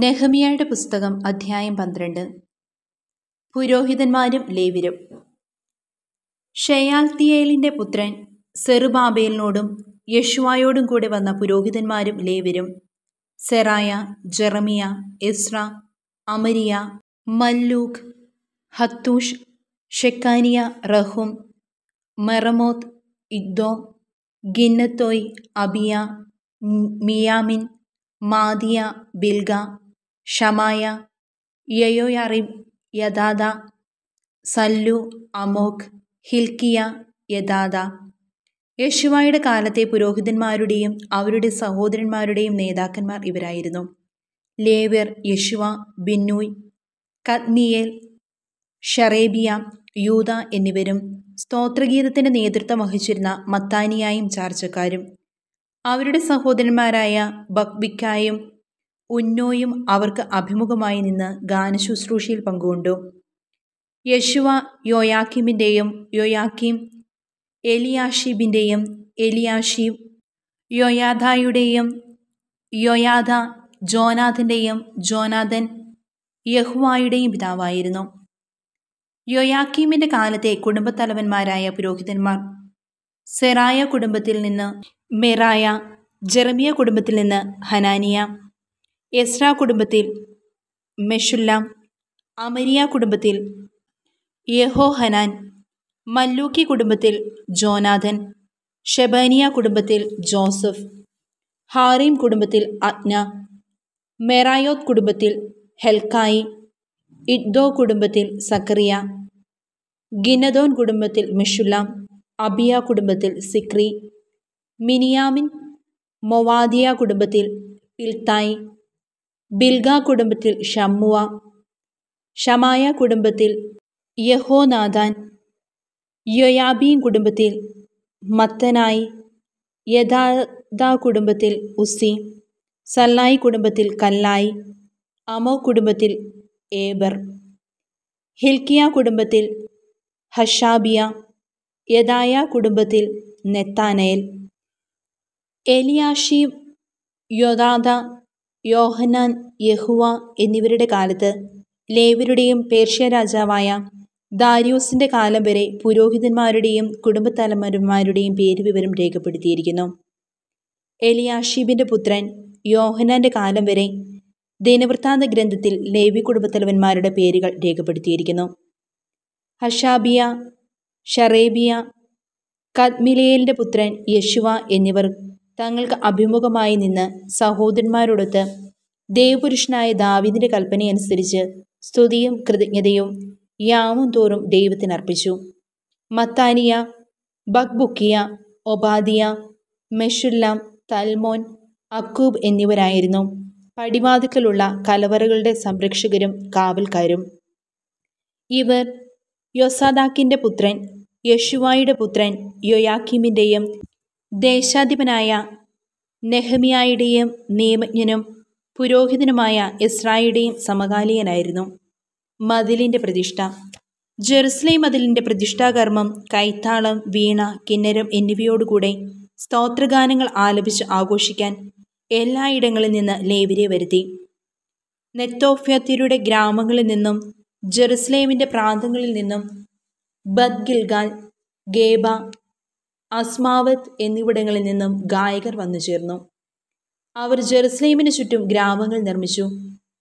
നെഹമിയയുടെ പുസ്തകം അധ്യായം പന്ത്രണ്ട് പുരോഹിതന്മാരും ലേവിരും ഷെയാൽത്തിയേലിൻ്റെ പുത്രൻ സെറുബാബേലിനോടും യഷുവായോടും കൂടെ വന്ന പുരോഹിതന്മാരും ലേവിരും സെറായ ജെറമിയ എസ്ര അമരിയ മല്ലൂഖ് ഹത്തൂഷ് ഷെക്കാനിയ റഹും മെറമോത് ഇദ്ദോ ഗിന്നത്തോയ് അബിയ മിയാമിൻ മാദിയ ബിൽഗ ഷമായ യയോയറിബ് യദാദ സല്ലു അമോഖ് ഹിൽക്കിയ യദാദ യേശുവായുടെ കാലത്തെ പുരോഹിതന്മാരുടെയും അവരുടെ സഹോദരന്മാരുടെയും നേതാക്കന്മാർ ഇവരായിരുന്നു ലേവ്യർ യശുവ ബിന്നൂയ് കത്നിയേൽ ഷറേബിയ യൂത എന്നിവരും സ്തോത്രഗീതത്തിൻ്റെ നേതൃത്വം വഹിച്ചിരുന്ന മത്താനിയായും ചാർച്ചക്കാരും അവരുടെ സഹോദരന്മാരായ ബക്ബിക്കായും ഉന്നോയും അവർക്ക് അഭിമുഖമായി നിന്ന് ഗാനശുശ്രൂഷയിൽ പങ്കുകൊണ്ടു യശുവ യോയാക്കിമിൻ്റെയും യോയാക്കിം എലിയാഷീബിൻ്റെയും എലിയാഷീബ് യോയാദായുടെയും യോയാദ ജോനാഥൻ്റെയും ജോനാഥൻ യഹുവായുടെയും പിതാവായിരുന്നു യോയാക്കീമിൻ്റെ കാലത്തെ കുടുംബത്തലവന്മാരായ പുരോഹിതന്മാർ സെറായ കുടുംബത്തിൽ നിന്ന് മെറായ ജെറമിയ കുടുംബത്തിൽ നിന്ന് ഹനാനിയ എസ്ര കുടുംബത്തിൽ മെഷുല്ലാം അമരിയ കുടുംബത്തിൽ യഹോ ഹനാൻ മല്ലൂക്കി കുടുംബത്തിൽ ജോനാഥൻ ഷെബാനിയ കുടുംബത്തിൽ ജോസഫ് ഹാറീം കുടുംബത്തിൽ അജ്ഞ മെറായോത് കുടുംബത്തിൽ ഹെൽക്കായി ഇഡ്ദോ കുടുംബത്തിൽ സക്കറിയ ഗിനദോൻ കുടുംബത്തിൽ മിഷുല്ലാം അബിയ കുടുംബത്തിൽ സിക്രി മിനിയാമിൻ മൊവാദിയ കുടുംബത്തിൽ പിൽത്തായി ബിൽഗ കുടുംബത്തിൽ ഷമ്മുവ ഷമായ കുടുംബത്തിൽ യഹോനാഥാൻ യൊയാബീൻ കുടുംബത്തിൽ മത്തനായി യഥാദ കുടുംബത്തിൽ ഉസ്സി സല്ലായി കുടുംബത്തിൽ കല്ലായി അമോ കുടുംബത്തിൽ ഏബർ ഹിൽക്കിയ കുടുംബത്തിൽ ഹഷാബിയ യദായ കുടുംബത്തിൽ നെത്താനേൽ എലിയാഷി യൊദാദ യോഹനാൻ യഹുവ എന്നിവരുടെ കാലത്ത് ലേവരുടെയും പേർഷ്യ രാജാവായ ദാരിയൂസിൻ്റെ കാലം വരെ പുരോഹിതന്മാരുടെയും കുടുംബത്തലമുമാരുടെയും പേര് വിവരം രേഖപ്പെടുത്തിയിരിക്കുന്നു എലിയാഷീബിൻ്റെ പുത്രൻ യോഹനാൻ്റെ കാലം വരെ ദിനവൃത്താന്ത ഗ്രന്ഥത്തിൽ ലേവി കുടുംബത്തലവന്മാരുടെ പേരുകൾ രേഖപ്പെടുത്തിയിരിക്കുന്നു ഹഷാബിയ ഷറേബിയ കദ്മിലേലിന്റെ പുത്രൻ യശുവ എന്നിവർ തങ്ങൾക്ക് അഭിമുഖമായി നിന്ന് സഹോദരന്മാരോടൊത്ത് ദേവപുരുഷനായ ദാവിദിന്റെ കൽപ്പനയനുസരിച്ച് സ്തുതിയും കൃതജ്ഞതയും യാമും തോറും ദൈവത്തിനർപ്പിച്ചു മത്താനിയ ബക്ബുക്കിയ ഒബാദിയ മെഷുല്ലാം തൽമോൻ അക്കൂബ് എന്നിവരായിരുന്നു പടിവാതിക്കലുള്ള കലവറകളുടെ സംരക്ഷകരും കാവൽക്കാരും ഇവർ യൊസാദാക്കിൻ്റെ പുത്രൻ യശുവായുടെ പുത്രൻ യൊയാക്കിമിൻ്റെയും ദേശാധിപനായ നെഹമിയായുടെയും നിയമജ്ഞനും പുരോഹിതനുമായ ഇസ്രായുടെയും സമകാലീനനായിരുന്നു മതിലിൻ്റെ പ്രതിഷ്ഠ ജെറുസലേം മതിലിൻ്റെ പ്രതിഷ്ഠാകർമ്മം കൈത്താളം വീണ കിന്നരം എന്നിവയോടുകൂടെ സ്തോത്രഗാനങ്ങൾ ആലപിച്ച് ആഘോഷിക്കാൻ എല്ലായിടങ്ങളിൽ നിന്ന് ലേവിരെ വരുത്തി നെത്തോഫ്യത്തിരുടെ ഗ്രാമങ്ങളിൽ നിന്നും ജെറുസലേമിൻ്റെ പ്രാന്തങ്ങളിൽ നിന്നും ബദ്ഗിൽഗാൽ ഗേബ അസ്മാവത്ത് എന്നിവിടങ്ങളിൽ നിന്നും ഗായകർ വന്നു ചേർന്നു അവർ ജെറുസലേമിന് ചുറ്റും ഗ്രാമങ്ങൾ നിർമ്മിച്ചു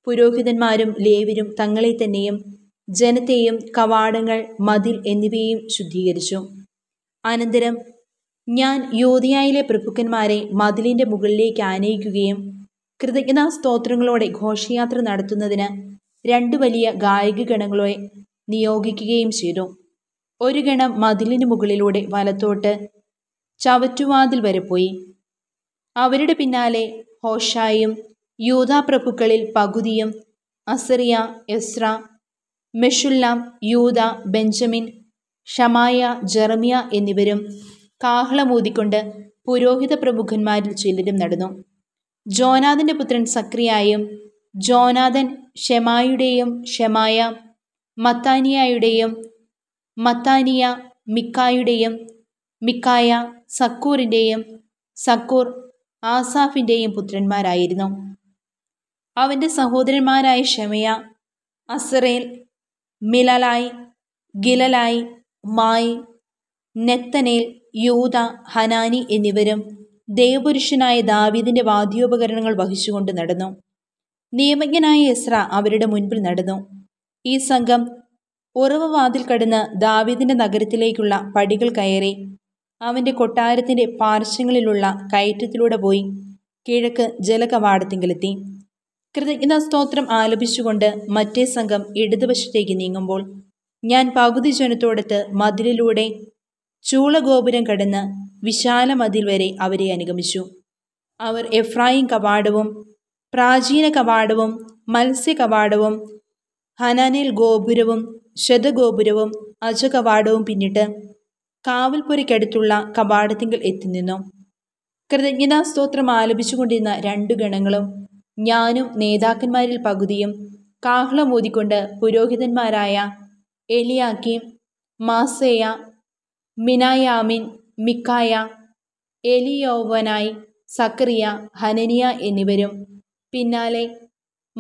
പുരോഹിതന്മാരും ലേവരും തങ്ങളെ തന്നെയും ജനത്തെയും കവാടങ്ങൾ മതിൽ എന്നിവയും ശുദ്ധീകരിച്ചു അനന്തരം ഞാൻ യോധിയായിലെ പ്രഭുക്കന്മാരെ മതിലിൻ്റെ മുകളിലേക്ക് ആനയിക്കുകയും കൃതജ്ഞതാ സ്തോത്രങ്ങളോടെ ഘോഷയാത്ര നടത്തുന്നതിന് രണ്ട് വലിയ ഗായക ഗണങ്ങളെ നിയോഗിക്കുകയും ചെയ്തു ഒരു ഗണം മതിലിന് മുകളിലൂടെ വലത്തോട്ട് ചവറ്റുവാതിൽ വരെ പോയി അവരുടെ പിന്നാലെ ഹോഷായും യൂതാപ്രഭുക്കളിൽ പകുതിയും അസറിയ എസ്ര മെഷുല്ലാം യൂത ബെഞ്ചമിൻ ഷമായ ജെറമിയ എന്നിവരും കാഹളമൂതിക്കൊണ്ട് പുരോഹിത പ്രമുഖന്മാരിൽ ചിലരും നടന്നു ജോനാഥൻ്റെ പുത്രൻ സക്രിയായും ജോനാഥൻ ഷെമായുടെയും ഷെമായ മത്താനിയായുടെയും മത്താനിയ മിക്കായുടെയും മിക്കായ സക്കൂറിൻ്റെയും സക്കൂർ ആസാഫിൻ്റെയും പുത്രന്മാരായിരുന്നു അവൻ്റെ സഹോദരന്മാരായ ഷെമയ അസറേൽ മിലലായി ഗിലലായി മായി നെത്തനേൽ യൂത ഹനാനി എന്നിവരും ദേവപുരുഷനായ ദാവീദിൻ്റെ വാദ്യോപകരണങ്ങൾ വഹിച്ചുകൊണ്ട് നടന്നു നിയമജ്ഞനായ എസ്ര അവരുടെ മുൻപിൽ നടന്നു ഈ സംഘം വാതിൽ കടന്ന് ദാവീദിൻ്റെ നഗരത്തിലേക്കുള്ള പടികൾ കയറി അവൻ്റെ കൊട്ടാരത്തിൻ്റെ പാർശ്വങ്ങളിലുള്ള കയറ്റത്തിലൂടെ പോയി കിഴക്ക് ജലകവാടത്തിങ്കിലെത്തി കൃതജ്ഞതാ സ്തോത്രം ആലപിച്ചുകൊണ്ട് മറ്റേ സംഘം ഇടതുവശത്തേക്ക് നീങ്ങുമ്പോൾ ഞാൻ പകുതി ജനത്തോടത്ത് മതിലിലൂടെ ചൂളഗോപുരം കടന്ന് വിശാല മതിൽ വരെ അവരെ അനുഗമിച്ചു അവർ എഫ്രായിം കവാടവും പ്രാചീന കവാടവും മത്സ്യ കവാടവും ഹനാനിൽ ഗോപുരവും ശതഗോപുരവും അജകവാടവും പിന്നിട്ട് കാവൽപുരയ്ക്കടുത്തുള്ള കപാടത്തിങ്കിൽ നിന്നു കൃതജ്ഞതാ സ്തോത്രം ആലപിച്ചുകൊണ്ടിരുന്ന രണ്ടു ഗണങ്ങളും ഞാനും നേതാക്കന്മാരിൽ പകുതിയും കാഹളം ഊതിക്കൊണ്ട് പുരോഹിതന്മാരായ എലിയാക്കിം മാസേയ മിനായാമിൻ മിക്കായ എലിയോവനായി സക്രിയ ഹനനിയ എന്നിവരും പിന്നാലെ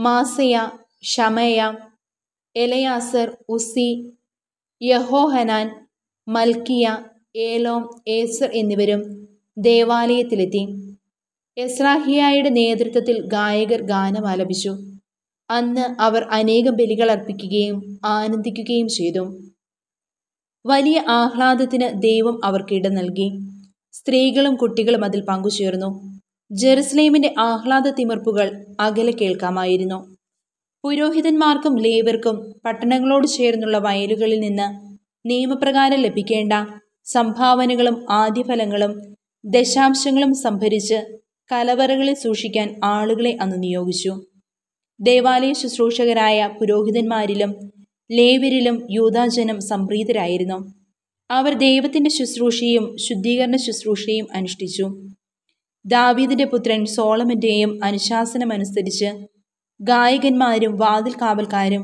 മാസയ ഷമയ എലയാസർ ഉസി യഹോഹനാൻ മൽക്കിയ ഏലോം ഏസർ എന്നിവരും ദേവാലയത്തിലെത്തി എസ്രാഹിയായുടെ നേതൃത്വത്തിൽ ഗായകർ ഗാനം ആലപിച്ചു അന്ന് അവർ അനേകം ബലികൾ അർപ്പിക്കുകയും ആനന്ദിക്കുകയും ചെയ്തു വലിയ ആഹ്ലാദത്തിന് ദൈവം അവർക്ക് ഇടം നൽകി സ്ത്രീകളും കുട്ടികളും അതിൽ പങ്കുചേർന്നു ജെറുസലേമിന്റെ ആഹ്ലാദ തിമിർപ്പുകൾ അകലെ കേൾക്കാമായിരുന്നു പുരോഹിതന്മാർക്കും ലേവർക്കും പട്ടണങ്ങളോട് ചേർന്നുള്ള വയലുകളിൽ നിന്ന് നിയമപ്രകാരം ലഭിക്കേണ്ട സംഭാവനകളും ആദ്യഫലങ്ങളും ദശാംശങ്ങളും സംഭരിച്ച് കലവറകളിൽ സൂക്ഷിക്കാൻ ആളുകളെ അന്ന് നിയോഗിച്ചു ദേവാലയ ശുശ്രൂഷകരായ പുരോഹിതന്മാരിലും ലേവരിലും യൂതാജനം സംപ്രീതരായിരുന്നു അവർ ദൈവത്തിൻ്റെ ശുശ്രൂഷയും ശുദ്ധീകരണ ശുശ്രൂഷയും അനുഷ്ഠിച്ചു ദാവീദിൻ്റെ പുത്രൻ സോളമൻ്റെയും അനുശാസനമനുസരിച്ച് ഗായകന്മാരും വാതിൽ കാവൽക്കാരും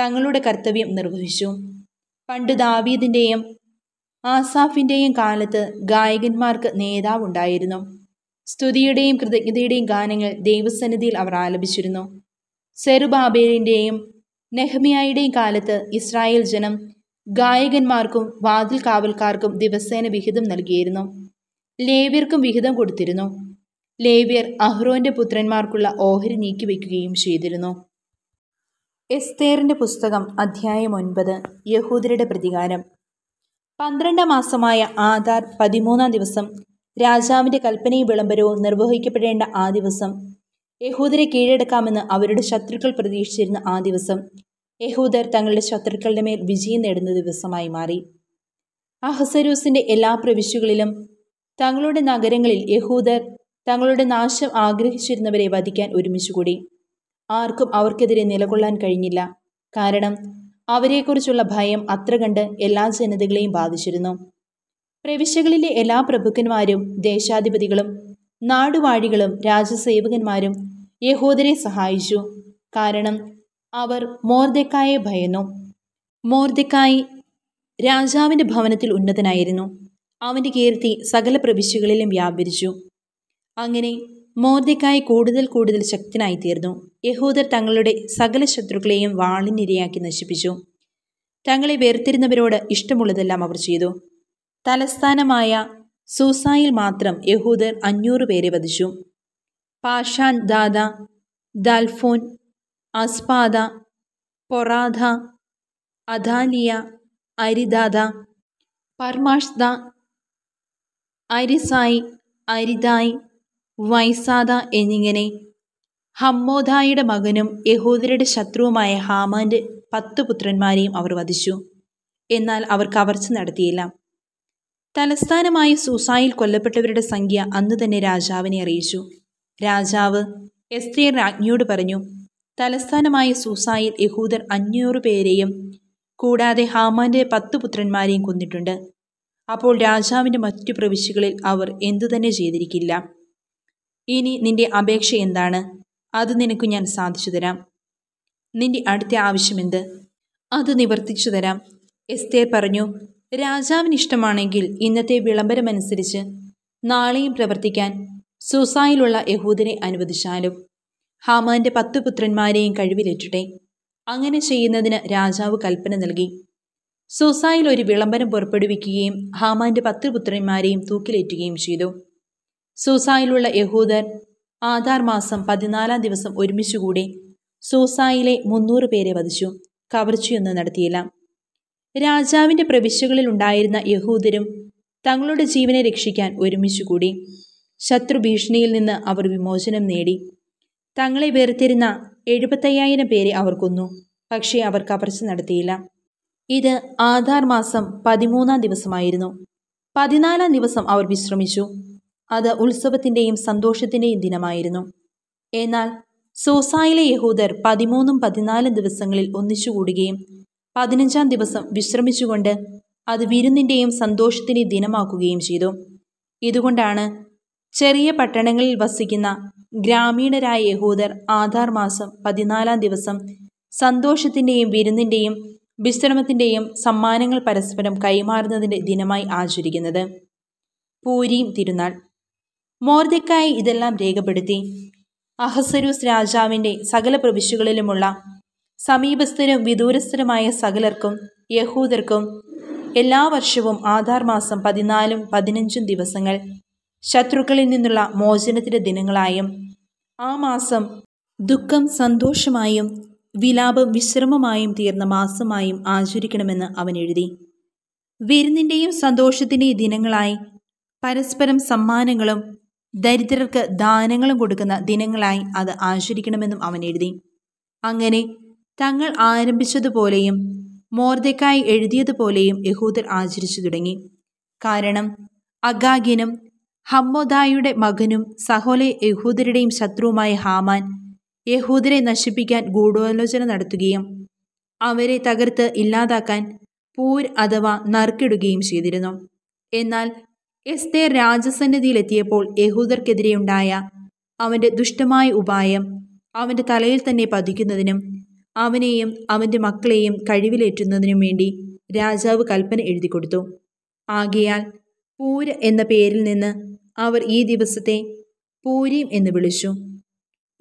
തങ്ങളുടെ കർത്തവ്യം നിർവഹിച്ചു പണ്ട് ദാവീദിൻ്റെയും ആസാഫിൻ്റെയും കാലത്ത് ഗായകന്മാർക്ക് നേതാവുണ്ടായിരുന്നു സ്തുതിയുടെയും കൃതജ്ഞതയുടെയും ഗാനങ്ങൾ ദൈവസന്നിധിയിൽ അവർ ആലപിച്ചിരുന്നു സെറുബാബേലിൻ്റെയും നെഹ്മിയായുടെയും കാലത്ത് ഇസ്രായേൽ ജനം ഗായകന്മാർക്കും വാതിൽ കാവൽക്കാർക്കും ദിവസേന വിഹിതം നൽകിയിരുന്നു ലേവ്യർക്കും വിഹിതം കൊടുത്തിരുന്നു ലേവ്യർ അഹ്റോന്റെ പുത്രന്മാർക്കുള്ള ഓഹരി നീക്കിവെക്കുകയും ചെയ്തിരുന്നു എസ്തേറിൻ്റെ പുസ്തകം അധ്യായം ഒൻപത് യഹൂദരുടെ പ്രതികാരം പന്ത്രണ്ടാം മാസമായ ആധാർ പതിമൂന്നാം ദിവസം രാജാവിൻ്റെ കൽപ്പനയും വിളംബരവും നിർവഹിക്കപ്പെടേണ്ട ആ ദിവസം യഹൂദരെ കീഴടക്കാമെന്ന് അവരുടെ ശത്രുക്കൾ പ്രതീക്ഷിച്ചിരുന്ന ആ ദിവസം യഹൂദർ തങ്ങളുടെ ശത്രുക്കളുടെ മേൽ വിജയം നേടുന്ന ദിവസമായി മാറി അഹസരൂസിൻ്റെ എല്ലാ പ്രവിശ്യകളിലും തങ്ങളുടെ നഗരങ്ങളിൽ യഹൂദർ തങ്ങളുടെ നാശം ആഗ്രഹിച്ചിരുന്നവരെ വധിക്കാൻ ഒരുമിച്ചുകൂടി ആർക്കും അവർക്കെതിരെ നിലകൊള്ളാൻ കഴിഞ്ഞില്ല കാരണം അവരെക്കുറിച്ചുള്ള ഭയം അത്ര കണ്ട് എല്ലാ ജനതകളെയും ബാധിച്ചിരുന്നു പ്രവിശ്യകളിലെ എല്ലാ പ്രഭുക്കന്മാരും ദേശാധിപതികളും നാടുവാഴികളും രാജസേവകന്മാരും യഹോദരെ സഹായിച്ചു കാരണം അവർ മോർദക്കായെ ഭയന്നു മോർദക്കായ് രാജാവിൻ്റെ ഭവനത്തിൽ ഉന്നതനായിരുന്നു അവൻ്റെ കീർത്തി സകല പ്രവിശ്യകളിലും വ്യാപരിച്ചു അങ്ങനെ മോർദിക്കായി കൂടുതൽ കൂടുതൽ ശക്തനായിത്തീർന്നു യഹൂദർ തങ്ങളുടെ സകല ശത്രുക്കളെയും വാളിനിരയാക്കി നശിപ്പിച്ചു തങ്ങളെ വേർതിരുന്നവരോട് ഇഷ്ടമുള്ളതെല്ലാം അവർ ചെയ്തു തലസ്ഥാനമായ സൂസായിൽ മാത്രം യഹൂദർ അഞ്ഞൂറ് പേരെ വധിച്ചു പാഷാൻ ദാദ ദാൽഫോൻ അസ്പാദ പൊറാധ അദാലിയ അരിദാദ പർമാഷ്ദ അരിസായി അരിദായ് വൈസാദ എന്നിങ്ങനെ ഹമ്മോദായുടെ മകനും യഹൂദരുടെ ശത്രുവുമായ ഹാമാന്റെ പത്ത് പുത്രന്മാരെയും അവർ വധിച്ചു എന്നാൽ അവർ കവർച്ച നടത്തിയില്ല തലസ്ഥാനമായ സൂസായിൽ കൊല്ലപ്പെട്ടവരുടെ സംഖ്യ അന്ന് തന്നെ രാജാവിനെ അറിയിച്ചു രാജാവ് എസ്തേർ രാജ്ഞിയോട് പറഞ്ഞു തലസ്ഥാനമായ സൂസായിൽ യഹൂദർ അഞ്ഞൂറ് പേരെയും കൂടാതെ ഹാമാന്റെ പത്ത് പുത്രന്മാരെയും കൊന്നിട്ടുണ്ട് അപ്പോൾ രാജാവിൻ്റെ മറ്റു പ്രവിശ്യകളിൽ അവർ എന്തു തന്നെ ചെയ്തിരിക്കില്ല ഇനി നിന്റെ അപേക്ഷ എന്താണ് അത് നിനക്ക് ഞാൻ സാധിച്ചു തരാം നിന്റെ അടുത്ത ആവശ്യമെന്ത് അത് നിവർത്തിച്ചു തരാം എസ്തേർ പറഞ്ഞു രാജാവിന് ഇഷ്ടമാണെങ്കിൽ ഇന്നത്തെ വിളംബരമനുസരിച്ച് നാളെയും പ്രവർത്തിക്കാൻ സുസായിലുള്ള യഹൂദനെ അനുവദിച്ചാലും ഹാമാന്റെ പത്തു പുത്രന്മാരെയും കഴിവിലേറ്റട്ടെ അങ്ങനെ ചെയ്യുന്നതിന് രാജാവ് കൽപ്പന നൽകി സുസായിൽ ഒരു വിളംബരം പുറപ്പെടുവിക്കുകയും ഹാമാന്റെ പത്തു പുത്രന്മാരെയും തൂക്കിലേറ്റുകയും ചെയ്തു സൂസായിലുള്ള യഹൂദർ ആധാർ മാസം പതിനാലാം ദിവസം ഒരുമിച്ചുകൂടി സൂസായിലെ മുന്നൂറ് പേരെ വധിച്ചു കവർച്ചയൊന്നും നടത്തിയില്ല രാജാവിൻ്റെ പ്രവിശ്യകളിൽ ഉണ്ടായിരുന്ന യഹൂദരും തങ്ങളുടെ ജീവനെ രക്ഷിക്കാൻ ഒരുമിച്ചുകൂടി ഭീഷണിയിൽ നിന്ന് അവർ വിമോചനം നേടി തങ്ങളെ വേർതിരുന്ന എഴുപത്തയ്യായിരം പേരെ അവർ കൊന്നു പക്ഷേ അവർ കവർച്ച നടത്തിയില്ല ഇത് ആധാർ മാസം പതിമൂന്നാം ദിവസമായിരുന്നു പതിനാലാം ദിവസം അവർ വിശ്രമിച്ചു അത് ഉത്സവത്തിൻ്റെയും സന്തോഷത്തിൻ്റെയും ദിനമായിരുന്നു എന്നാൽ സൂസായിലെ യഹൂദർ പതിമൂന്നും പതിനാലും ദിവസങ്ങളിൽ ഒന്നിച്ചുകൂടുകയും പതിനഞ്ചാം ദിവസം വിശ്രമിച്ചുകൊണ്ട് അത് വിരുന്നിൻ്റെയും സന്തോഷത്തിൻ്റെയും ദിനമാക്കുകയും ചെയ്തു ഇതുകൊണ്ടാണ് ചെറിയ പട്ടണങ്ങളിൽ വസിക്കുന്ന ഗ്രാമീണരായ യഹൂദർ ആധാർ മാസം പതിനാലാം ദിവസം സന്തോഷത്തിൻ്റെയും വിരുന്നിൻ്റെയും വിശ്രമത്തിൻ്റെയും സമ്മാനങ്ങൾ പരസ്പരം കൈമാറുന്നതിൻ്റെ ദിനമായി ആചരിക്കുന്നത് പൂരിയും തിരുനാൾ മോർദക്കായി ഇതെല്ലാം രേഖപ്പെടുത്തി അഹസരൂസ് രാജാവിൻ്റെ സകല പ്രവിശ്യകളിലുമുള്ള സമീപസ്ഥരും വിദൂരസ്ഥരുമായ സകലർക്കും യഹൂദർക്കും എല്ലാ വർഷവും ആധാർ മാസം പതിനാലും പതിനഞ്ചും ദിവസങ്ങൾ ശത്രുക്കളിൽ നിന്നുള്ള മോചനത്തിൻ്റെ ദിനങ്ങളായും ആ മാസം ദുഃഖം സന്തോഷമായും വിലാപം വിശ്രമമായും തീർന്ന മാസമായും ആചരിക്കണമെന്ന് അവൻ എഴുതി വിരുന്നിൻ്റെയും സന്തോഷത്തിൻ്റെയും ദിനങ്ങളായി പരസ്പരം സമ്മാനങ്ങളും ദരിദ്രർക്ക് ദാനങ്ങളും കൊടുക്കുന്ന ദിനങ്ങളായി അത് ആചരിക്കണമെന്നും അവൻ എഴുതി അങ്ങനെ തങ്ങൾ ആരംഭിച്ചതുപോലെയും മോർദക്കായി എഴുതിയതുപോലെയും യഹൂദർ ആചരിച്ചു തുടങ്ങി കാരണം അഗാഗിനും ഹമ്മോദായുടെ മകനും സഹോലെ യഹൂദരുടെയും ശത്രുവുമായ ഹാമാൻ യഹൂദരെ നശിപ്പിക്കാൻ ഗൂഢാലോചന നടത്തുകയും അവരെ തകർത്ത് ഇല്ലാതാക്കാൻ പൂർ അഥവാ നറുക്കിടുകയും ചെയ്തിരുന്നു എന്നാൽ എസ്തേർ രാജസന്നിധിയിലെത്തിയപ്പോൾ യഹൂദർക്കെതിരെയുണ്ടായ അവൻ്റെ ദുഷ്ടമായ ഉപായം അവൻ്റെ തലയിൽ തന്നെ പതിക്കുന്നതിനും അവനെയും അവൻ്റെ മക്കളെയും കഴിവിലേറ്റുന്നതിനും വേണ്ടി രാജാവ് കൽപ്പന എഴുതി കൊടുത്തു ആകയാൽ പൂര എന്ന പേരിൽ നിന്ന് അവർ ഈ ദിവസത്തെ പൂരീം എന്ന് വിളിച്ചു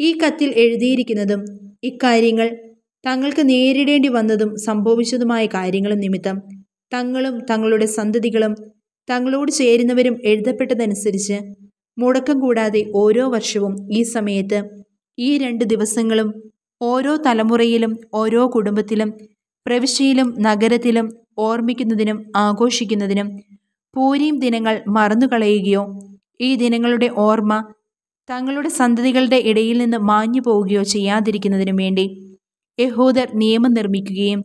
ഈ കത്തിൽ എഴുതിയിരിക്കുന്നതും ഇക്കാര്യങ്ങൾ തങ്ങൾക്ക് നേരിടേണ്ടി വന്നതും സംഭവിച്ചതുമായ കാര്യങ്ങളും നിമിത്തം തങ്ങളും തങ്ങളുടെ സന്തതികളും തങ്ങളോട് ചേരുന്നവരും എഴുതപ്പെട്ടതനുസരിച്ച് മുടക്കം കൂടാതെ ഓരോ വർഷവും ഈ സമയത്ത് ഈ രണ്ട് ദിവസങ്ങളും ഓരോ തലമുറയിലും ഓരോ കുടുംബത്തിലും പ്രവിശ്യയിലും നഗരത്തിലും ഓർമ്മിക്കുന്നതിനും ആഘോഷിക്കുന്നതിനും പൂരിയും ദിനങ്ങൾ മറന്നുകളയുകയോ ഈ ദിനങ്ങളുടെ ഓർമ്മ തങ്ങളുടെ സന്തതികളുടെ ഇടയിൽ നിന്ന് മാഞ്ഞു പോവുകയോ ചെയ്യാതിരിക്കുന്നതിനും വേണ്ടി യഹൂദർ നിയമം നിർമ്മിക്കുകയും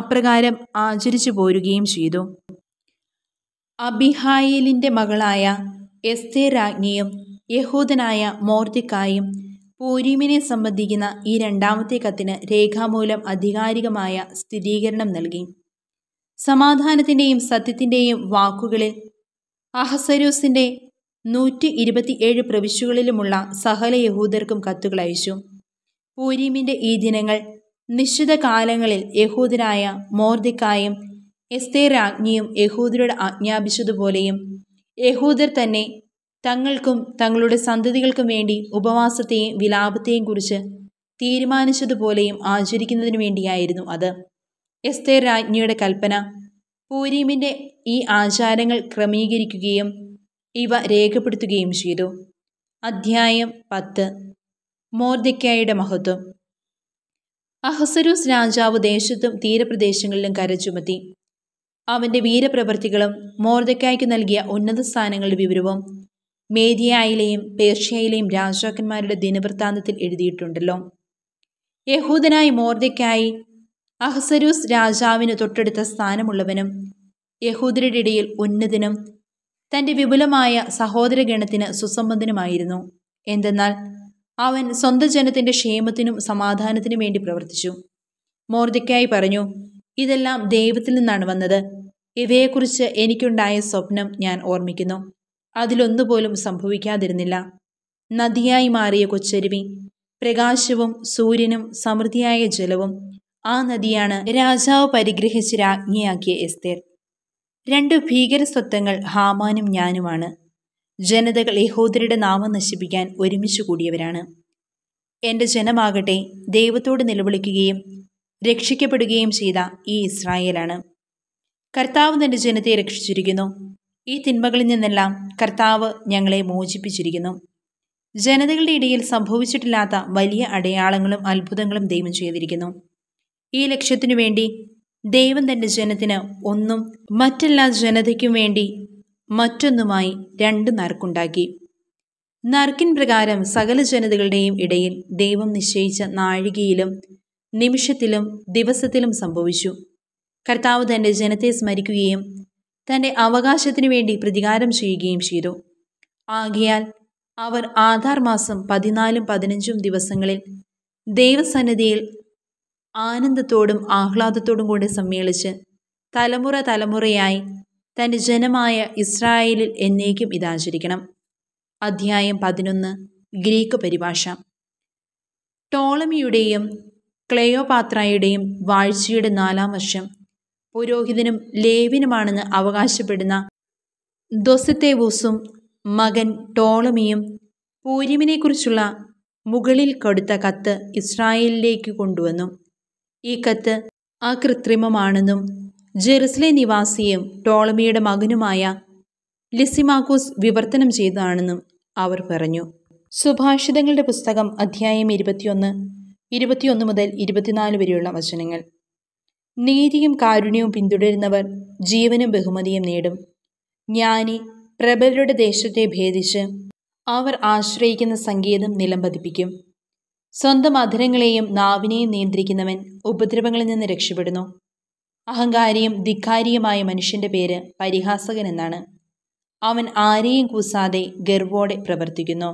അപ്രകാരം ആചരിച്ചു പോരുകയും ചെയ്തു അബിഹായിലിൻ്റെ മകളായ എസ്തേ രാജ്ഞിയും യഹൂദനായ മോർദിക്കായും പൂരീമിനെ സംബന്ധിക്കുന്ന ഈ രണ്ടാമത്തെ കത്തിന് രേഖാമൂലം അധികാരികമായ സ്ഥിരീകരണം നൽകി സമാധാനത്തിൻ്റെയും സത്യത്തിൻ്റെയും വാക്കുകളിൽ അഹസരൂസിൻ്റെ നൂറ്റി ഇരുപത്തിയേഴ് പ്രവിശ്യകളിലുമുള്ള സഹല യഹൂദർക്കും കത്തുകൾ അയച്ചു പൂരീമിൻ്റെ ഈ ദിനങ്ങൾ നിശ്ചിത കാലങ്ങളിൽ യഹൂദനായ മോർദിക്കായും എസ്തേ രാജ്ഞിയും യഹൂദരുടെ ആജ്ഞാപിച്ചതുപോലെയും യഹൂദർ തന്നെ തങ്ങൾക്കും തങ്ങളുടെ സന്തതികൾക്കും വേണ്ടി ഉപവാസത്തെയും വിലാപത്തെയും കുറിച്ച് തീരുമാനിച്ചതുപോലെയും ആചരിക്കുന്നതിനു വേണ്ടിയായിരുന്നു അത് എസ്തേർ രാജ്ഞിയുടെ കൽപ്പന പൂരീമിൻ്റെ ഈ ആചാരങ്ങൾ ക്രമീകരിക്കുകയും ഇവ രേഖപ്പെടുത്തുകയും ചെയ്തു അധ്യായം പത്ത് മോർദിക്കായുടെ മഹത്വം അഹസരൂസ് രാജാവ് ദേശത്തും തീരപ്രദേശങ്ങളിലും കരച്ചുമത്തി അവൻ്റെ വീരപ്രവൃത്തികളും മോർദക്കായ്ക്ക് നൽകിയ ഉന്നത സ്ഥാനങ്ങളുടെ വിവരവും മേദിയയിലെയും പേർഷ്യയിലെയും രാജാക്കന്മാരുടെ ദിനവൃത്താന്തത്തിൽ എഴുതിയിട്ടുണ്ടല്ലോ യഹൂദനായ മോർദക്കായി അഹസരൂസ് രാജാവിന് തൊട്ടടുത്ത സ്ഥാനമുള്ളവനും യഹൂദരുടെ ഇടയിൽ ഉന്നതനും തൻ്റെ വിപുലമായ സഹോദരഗണത്തിന് സുസംബന്ധനുമായിരുന്നു എന്തെന്നാൽ അവൻ സ്വന്തം ജനത്തിൻ്റെ ക്ഷേമത്തിനും സമാധാനത്തിനും വേണ്ടി പ്രവർത്തിച്ചു മോർദിക്കായി പറഞ്ഞു ഇതെല്ലാം ദൈവത്തിൽ നിന്നാണ് വന്നത് ഇവയെക്കുറിച്ച് എനിക്കുണ്ടായ സ്വപ്നം ഞാൻ ഓർമ്മിക്കുന്നു അതിലൊന്നുപോലും സംഭവിക്കാതിരുന്നില്ല നദിയായി മാറിയ കൊച്ചരുവി പ്രകാശവും സൂര്യനും സമൃദ്ധിയായ ജലവും ആ നദിയാണ് രാജാവ് പരിഗ്രഹിച്ച് രാജ്ഞിയാക്കിയ എസ്തേർ രണ്ട് ഭീകര സ്വത്വങ്ങൾ ഹാമാനും ഞാനുമാണ് ജനതകൾ യഹോദരുടെ നാമം നശിപ്പിക്കാൻ ഒരുമിച്ച് കൂടിയവരാണ് എൻ്റെ ജനമാകട്ടെ ദൈവത്തോട് നിലവിളിക്കുകയും രക്ഷിക്കപ്പെടുകയും ചെയ്ത ഈ ഇസ്രായേലാണ് കർത്താവ് തൻ്റെ ജനത്തെ രക്ഷിച്ചിരിക്കുന്നു ഈ തിന്മകളിൽ നിന്നെല്ലാം കർത്താവ് ഞങ്ങളെ മോചിപ്പിച്ചിരിക്കുന്നു ജനതകളുടെ ഇടയിൽ സംഭവിച്ചിട്ടില്ലാത്ത വലിയ അടയാളങ്ങളും അത്ഭുതങ്ങളും ദൈവം ചെയ്തിരിക്കുന്നു ഈ ലക്ഷ്യത്തിനു വേണ്ടി ദൈവം തൻ്റെ ജനത്തിന് ഒന്നും മറ്റെല്ലാ ജനതയ്ക്കും വേണ്ടി മറ്റൊന്നുമായി രണ്ട് നറുക്കുണ്ടാക്കി നറുക്കിൻ പ്രകാരം സകല ജനതകളുടെയും ഇടയിൽ ദൈവം നിശ്ചയിച്ച നാഴികയിലും നിമിഷത്തിലും ദിവസത്തിലും സംഭവിച്ചു കർത്താവ് തൻ്റെ ജനത്തെ സ്മരിക്കുകയും തൻ്റെ അവകാശത്തിനു വേണ്ടി പ്രതികാരം ചെയ്യുകയും ചെയ്തു ആകിയാൽ അവർ ആധാർ മാസം പതിനാലും പതിനഞ്ചും ദിവസങ്ങളിൽ ദൈവസന്നിധിയിൽ ആനന്ദത്തോടും ആഹ്ലാദത്തോടും കൂടെ സമ്മേളിച്ച് തലമുറ തലമുറയായി തൻ്റെ ജനമായ ഇസ്രായേലിൽ എന്നേക്കും ഇതാചരിക്കണം അധ്യായം പതിനൊന്ന് ഗ്രീക്ക് പരിഭാഷ ടോളമിയുടെയും ക്ലെയോപാത്രയുടെയും വാഴ്ചയുടെ നാലാം വർഷം പുരോഹിതനും ലേവിനുമാണെന്ന് അവകാശപ്പെടുന്ന ദൊസത്തേവൂസും മകൻ ടോളമിയും പൂരിമിനെക്കുറിച്ചുള്ള മുകളിൽ കൊടുത്ത കത്ത് ഇസ്രായേലിലേക്ക് കൊണ്ടുവന്നു ഈ കത്ത് അകൃത്രിമമാണെന്നും ജെറുസലെ നിവാസിയും ടോളമിയുടെ മകനുമായ ലിസിമാക്കൂസ് വിവർത്തനം ചെയ്തതാണെന്നും അവർ പറഞ്ഞു സുഭാഷിതങ്ങളുടെ പുസ്തകം അധ്യായം ഇരുപത്തിയൊന്ന് ഇരുപത്തിയൊന്ന് മുതൽ ഇരുപത്തിനാല് വരെയുള്ള വചനങ്ങൾ നീതിയും കാരുണ്യവും പിന്തുടരുന്നവർ ജീവനും ബഹുമതിയും നേടും ജ്ഞാനി പ്രബലരുടെ ദേശത്തെ ഭേദിച്ച് അവർ ആശ്രയിക്കുന്ന സംഗീതം നിലംപതിപ്പിക്കും സ്വന്തം അധരങ്ങളെയും നാവിനെയും നിയന്ത്രിക്കുന്നവൻ ഉപദ്രവങ്ങളിൽ നിന്ന് രക്ഷപ്പെടുന്നു അഹങ്കാരിയും ധിക്കാരിയുമായ മനുഷ്യന്റെ പേര് പരിഹാസകൻ എന്നാണ് അവൻ ആരെയും കൂസാതെ ഗർവോടെ പ്രവർത്തിക്കുന്നു